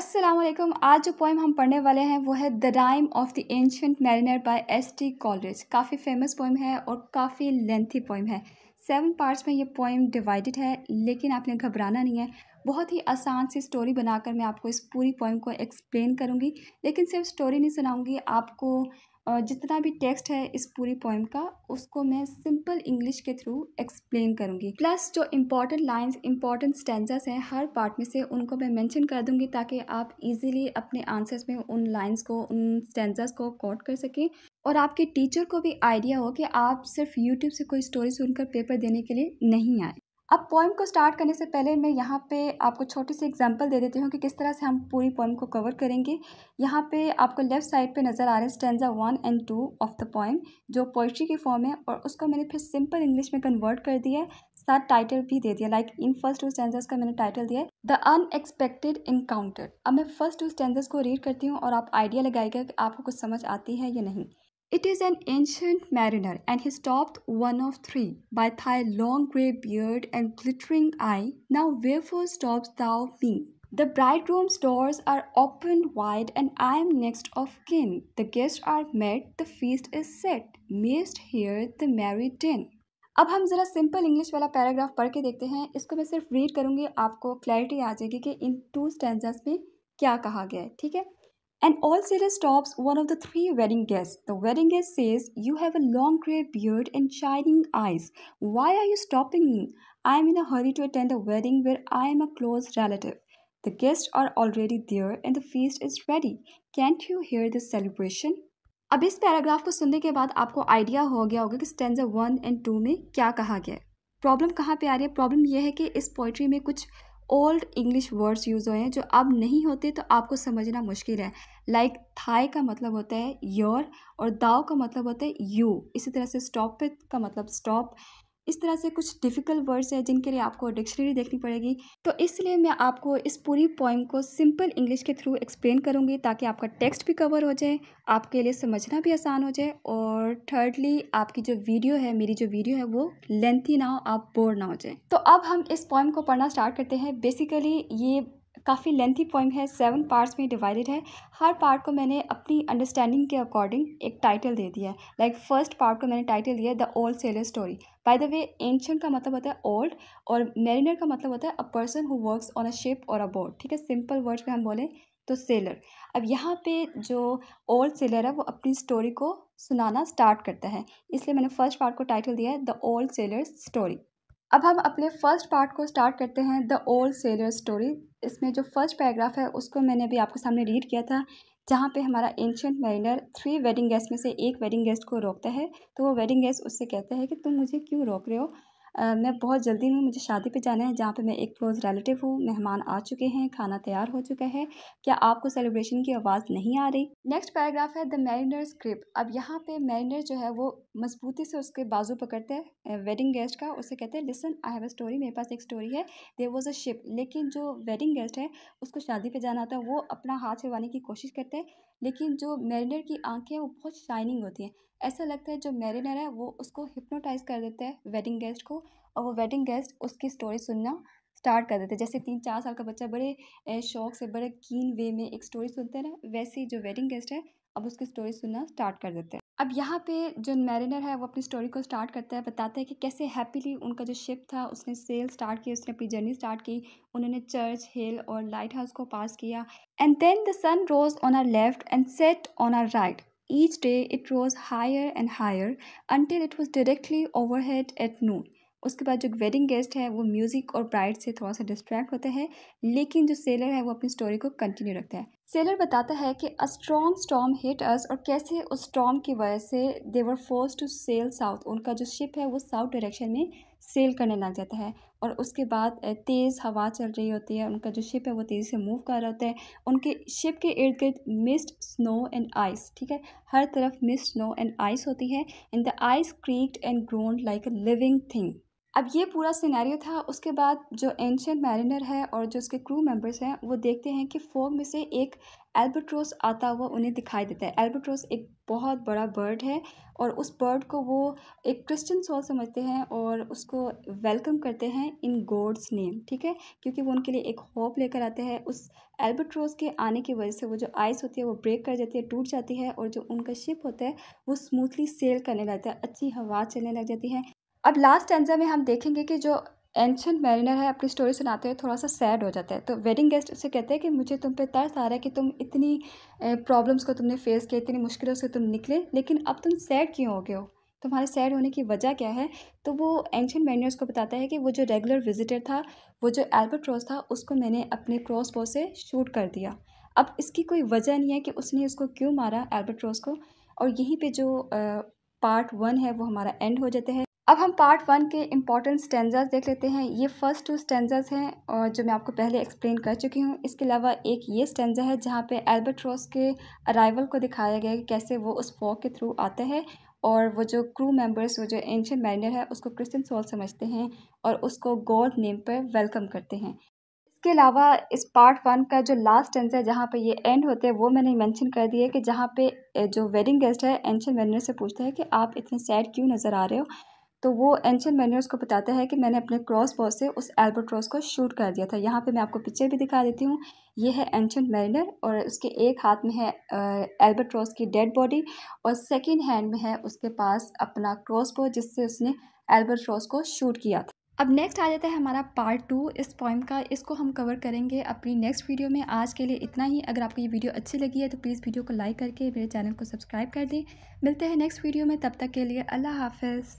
असलम आज जो पोइम हम पढ़ने वाले हैं वो है the rime of the ancient mariner by S T Coleridge काफ़ी फेमस पोइम है और काफ़ी लेंथी पोइम है सेवन पार्ट्स में ये पोइम डिवाइडेड है लेकिन आपने घबराना नहीं है बहुत ही आसान सी स्टोरी बनाकर मैं आपको इस पूरी पोइम को एक्सप्लेन करूँगी लेकिन सिर्फ स्टोरी नहीं सुनाऊँगी आपको जितना भी टेक्स्ट है इस पूरी पोइम का उसको मैं सिंपल इंग्लिश के थ्रू एक्सप्लेन करूँगी प्लस जो इम्पॉर्टेंट लाइन्स इम्पॉर्टेंट स्टेंजेस हैं हर पार्ट में से उनको मैं मैंशन कर दूँगी ताकि आप ईजिली अपने आंसर्स में उन लाइन्स को उन स्टेंजेस को कॉट कर सकें और आपके टीचर को भी आइडिया हो कि आप सिर्फ यूट्यूब से कोई स्टोरी सुनकर पेपर देने के लिए नहीं आए अब पोइम को स्टार्ट करने से पहले मैं यहाँ पे आपको छोटी सी एग्जांपल दे देती हूँ कि किस तरह से हम पूरी पोइम को कवर करेंगे यहाँ पे आपको लेफ़्ट साइड पे नज़र आ रहे हैं stanza one and two of the poem जो पोइट्री की फॉर्म है और उसको मैंने फिर सिंपल इंग्लिश में कन्वर्ट कर दिया है साथ टाइटल भी दे दिया like in first two stanzas का मैंने टाइटल दिया है द अनएक्सपेक्टेड इनकाउंटर अब मैं फ़र्स्ट टू स्टेंजर्स को रीड करती हूँ और आप आइडिया लगाएगा कि आपको कुछ समझ आती है या नहीं It is an ancient mariner, and he stopped one of three. By thy long grey beard and glittering eye, now wherefore stops thou me? The bridegroom's doors are opened wide, and I am next of kin. The guests are met, the feast is set. Mayst hear the merry din. अब हम ज़रा simple English वाला paragraph पढ़ के देखते हैं इसको मैं सिर्फ रीड करूँगी आपको क्लैरिटी आ जाएगी कि इन टू स्टेंजर्स में क्या कहा गया है ठीक है And all sailor stops one of the three wedding guests. The wedding guest says, You have a long grey beard and shining eyes. Why are you stopping me? I am in a hurry to attend a wedding where I am a close relative. The guests are already there and the feast is ready. Can't you hear the celebration? अब इस paragraph को सुनने के बाद आपको idea हो गया होगा कि स्टेंजा वन एंड टू में क्या कहा गया प्रॉब्लम कहाँ पे आ रही है प्रॉब्लम यह है कि इस पोइट्री में कुछ ओल्ड इंग्लिश वर्ड्स यूज़ हुए हैं जो अब नहीं होते तो आपको समझना मुश्किल है लाइक like, थाई का मतलब होता है योर और दाव का मतलब होता है यू इसी तरह से स्टॉप का मतलब स्टॉप इस तरह से कुछ डिफ़िकल्ट वर्ड्स हैं जिनके लिए आपको डिक्शनरी देखनी पड़ेगी तो इसलिए मैं आपको इस पूरी पॉइम को सिंपल इंग्लिश के थ्रू एक्सप्लेन करूँगी ताकि आपका टेक्स्ट भी कवर हो जाए आपके लिए समझना भी आसान हो जाए और थर्डली आपकी जो वीडियो है मेरी जो वीडियो है वो लेंथी ना हो आप बोर ना हो जाए तो अब हम इस पॉइम को पढ़ना स्टार्ट करते हैं बेसिकली ये काफ़ी लेंथी पोइम है सेवन पार्ट्स में डिवाइडेड है हर पार्ट को मैंने अपनी अंडरस्टैंडिंग के अकॉर्डिंग एक टाइटल दे दिया है लाइक फर्स्ट पार्ट को मैंने टाइटल दिया the old sailor story by the way ancient का मतलब होता है ओल्ड और मेरिनर का मतलब होता है a person who works on a ship और अ बोट ठीक है सिंपल वर्ड्स में हम बोलें तो सेलर अब यहाँ पे जो ओल्ड सेलर है वो अपनी स्टोरी को सुनाना स्टार्ट करता है इसलिए मैंने फर्स्ट पार्ट को टाइटल दिया है द ओल्ड सेलर स्टोरी अब हम अपने फर्स्ट पार्ट को स्टार्ट करते हैं द ओल्ड सेलर स्टोरी इसमें जो फर्स्ट पैराग्राफ है उसको मैंने अभी आपके सामने रीड किया था जहाँ पे हमारा ancient mariner three wedding guest में से एक वेडिंग गेस्ट को रोकता है तो वो वेडिंग गेस्ट उससे कहता है कि तुम मुझे क्यों रोक रहे हो मैं बहुत जल्दी हूँ मुझे शादी पे जाना है जहाँ पे मैं एक क्लोज़ रिलेटिव हूँ मेहमान आ चुके हैं खाना तैयार हो चुका है क्या आपको सेलिब्रेशन की आवाज़ नहीं आ रही नेक्स्ट पैराग्राफ है द मैरिनर स्क्रिप्ट अब यहाँ पे मैरिनर जो है वो मजबूती से उसके बाजू पकड़ते हैं वेडिंग गेस्ट का उसे कहते हैं listen I have a story मेरे पास एक स्टोरी है देर वॉज अ शिप लेकिन जो वेडिंग गेस्ट है उसको शादी पर जाना होता है वो अपना हाथ छुड़वाने की कोशिश करते हैं लेकिन जो मैरिनर की आँखें हैं वो बहुत शाइनिंग होती हैं ऐसा लगता है जो मेरिनर है वो उसको हिप्नोटाइज़ कर देता है वेडिंग गेस्ट को और वो वेडिंग गेस्ट उसकी स्टोरी सुनना स्टार्ट कर देते हैं जैसे तीन चार साल का बच्चा बड़े शौक से बड़े कीन वे में एक स्टोरी सुनते हैं ना वैसे ही जो वेडिंग गेस्ट है अब उसकी स्टोरी सुनना स्टार्ट कर देते हैं अब यहाँ पे जो मैरिनर है वो अपनी स्टोरी को स्टार्ट करता है बताता है कि कैसे हैप्पीली उनका जो शिप था उसने सेल स्टार्ट किया उसने अपनी जर्नी स्टार्ट की उन्होंने चर्च हिल और लाइट हाउस को पास किया and then the sun rose on our left and set on our right Each day it rose higher and higher until it was directly overhead at noon. उसके बाद जो wedding guest है वो music और bride से थोड़ा सा distract होता है लेकिन जो सेलर है वो अपनी स्टोरी को कंटिन्यू रखता है सेलर बताता है कि a strong storm hit us और कैसे उस स्टॉम की वजह से they were forced to sail south उनका जो शिप है वो साउथ डायरेक्शन में सेल करने लग जाता है और उसके बाद तेज़ हवा चल रही होती है उनका जो शिप है वो तेज़ी से मूव कर रहा होता है उनके शिप के इर्द गिर्द मिस्ड स्नो एंड आइस ठीक है हर तरफ मिस्ड स्नो एंड आइस होती है and the ice cracked and groaned like a living thing अब ये पूरा सिनेरियो था उसके बाद जो एंशंट मैरिनर है और जो उसके क्रू मेंबर्स हैं वो देखते हैं कि फोग में से एक एल्बर्ट्रोस आता हुआ उन्हें दिखाई देता है एल्बर्ट्रोस एक बहुत बड़ा बर्ड है और उस बर्ड को वो एक क्रिश्चियन सोल समझते हैं और उसको वेलकम करते हैं इन गॉड्स नेम ठीक है क्योंकि वो उनके लिए एक होप लेकर आते हैं उस एल्बर्ट्रोस के आने की वजह से वो जो आइस होती है वो ब्रेक कर जाती है टूट जाती है और जो उनका शिप होता है वो स्मूथली सेल करने लगता है अच्छी हवा चलने लग जाती है अब लास्ट एंजा में हम देखेंगे कि जो एंशंट मैरिनर है अपनी स्टोरी सुनाते हुए थोड़ा सा सैड हो जाता है तो वेडिंग गेस्ट उसे कहते हैं कि मुझे तुम पे तरस आ रहा है कि तुम इतनी प्रॉब्लम्स को तुमने फेस किया इतनी मुश्किलों से तुम निकले लेकिन अब तुम सैड क्यों हो गए हो तुम्हारे सैड होने की वजह क्या है तो वो एंशंट मैरिनर्स को बताता है कि वो जो रेगुलर विजिटर था वो जो एल्बर्ट रोज था उसको मैंने अपने क्रॉस बो से शूट कर दिया अब इसकी कोई वजह नहीं है कि उसने उसको क्यों मारा एल्बर्ट रोज को और यहीं पर जो पार्ट वन है वो हमारा एंड हो जाता है अब हम पार्ट वन के इंपॉर्टेंट स्टेंजर्स देख लेते हैं ये फर्स्ट टू स्टेंजर्स हैं और जो मैं आपको पहले एक्सप्लेन कर चुकी हूँ इसके अलावा एक ये स्टेंजर है जहाँ पे एल्बर्ट रॉस के अराइवल को दिखाया गया है कि कैसे वो उस फॉग के थ्रू आता है और वो जो क्रू मेंबर्स वो जो एंशियन मैनियर है उसको क्रिश्चियन सोल समझते हैं और उसको गॉड नेम पर वेलकम करते हैं इसके अलावा इस पार्ट वन का जो लास्ट टेंस है जहाँ पे ये एंड होते हैं वो मैंने मेंशन कर दिया है कि जहाँ पे जो वेडिंग गेस्ट है एंशियन मैनियर से पूछते हैं कि आप इतने सैड क्यों नज़र आ रहे हो तो वो एंशन मैन्यूर्स को बताता है कि मैंने अपने क्रॉस बॉस से उस रॉस को शूट कर दिया था यहाँ पे मैं आपको पिक्चर भी दिखा देती हूँ ये है एंशन मैरिनर और उसके एक हाथ में है रॉस की डेड बॉडी और सेकेंड हैंड में है उसके पास अपना क्रॉस बॉस जिससे उसने रॉस को शूट किया था अब नेक्स्ट आ जाता है हमारा पार्ट टू इस पॉइंट का इसको हम कवर करेंगे अपनी नेक्स्ट वीडियो में आज के लिए इतना ही अगर आपको ये वीडियो अच्छी लगी है तो प्लीज़ वीडियो को लाइक करके मेरे चैनल को सब्सक्राइब कर दें मिलते हैं नेक्स्ट वीडियो में तब तक के लिए अल्लाह हाफिज़